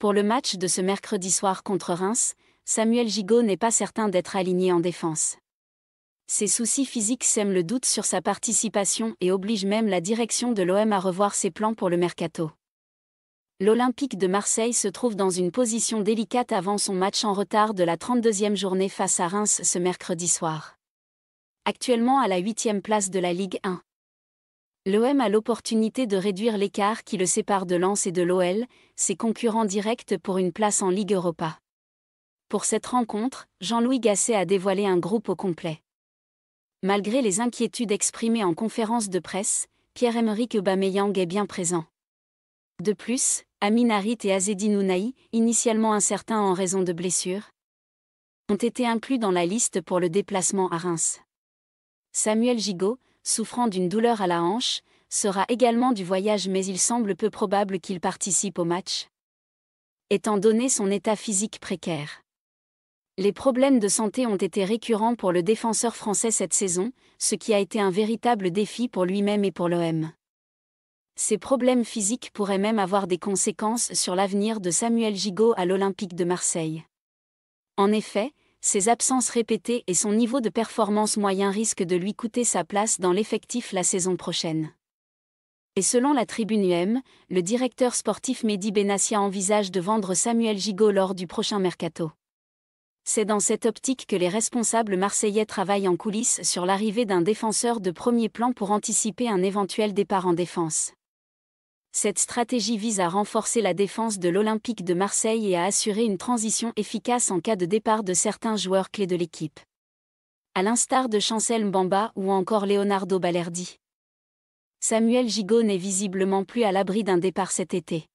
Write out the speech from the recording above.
Pour le match de ce mercredi soir contre Reims, Samuel Gigot n'est pas certain d'être aligné en défense. Ses soucis physiques sèment le doute sur sa participation et obligent même la direction de l'OM à revoir ses plans pour le mercato. L'Olympique de Marseille se trouve dans une position délicate avant son match en retard de la 32e journée face à Reims ce mercredi soir. Actuellement à la 8e place de la Ligue 1 l'OM a l'opportunité de réduire l'écart qui le sépare de Lens et de l'OL, ses concurrents directs pour une place en Ligue Europa. Pour cette rencontre, Jean-Louis Gasset a dévoilé un groupe au complet. Malgré les inquiétudes exprimées en conférence de presse, Pierre-Emerick Aubameyang est bien présent. De plus, Amin Harit et Azedine Ounaï, initialement incertains en raison de blessures, ont été inclus dans la liste pour le déplacement à Reims. Samuel Gigot, souffrant d'une douleur à la hanche, sera également du voyage mais il semble peu probable qu'il participe au match. Étant donné son état physique précaire. Les problèmes de santé ont été récurrents pour le défenseur français cette saison, ce qui a été un véritable défi pour lui-même et pour l'OM. Ces problèmes physiques pourraient même avoir des conséquences sur l'avenir de Samuel Gigot à l'Olympique de Marseille. En effet, ses absences répétées et son niveau de performance moyen risquent de lui coûter sa place dans l'effectif la saison prochaine. Et selon la tribune UM, le directeur sportif Mehdi Benassia envisage de vendre Samuel Gigot lors du prochain mercato. C'est dans cette optique que les responsables marseillais travaillent en coulisses sur l'arrivée d'un défenseur de premier plan pour anticiper un éventuel départ en défense cette stratégie vise à renforcer la défense de l'Olympique de Marseille et à assurer une transition efficace en cas de départ de certains joueurs clés de l'équipe. À l'instar de Chancel Mbamba ou encore Leonardo Balerdi. Samuel Gigon n'est visiblement plus à l'abri d'un départ cet été.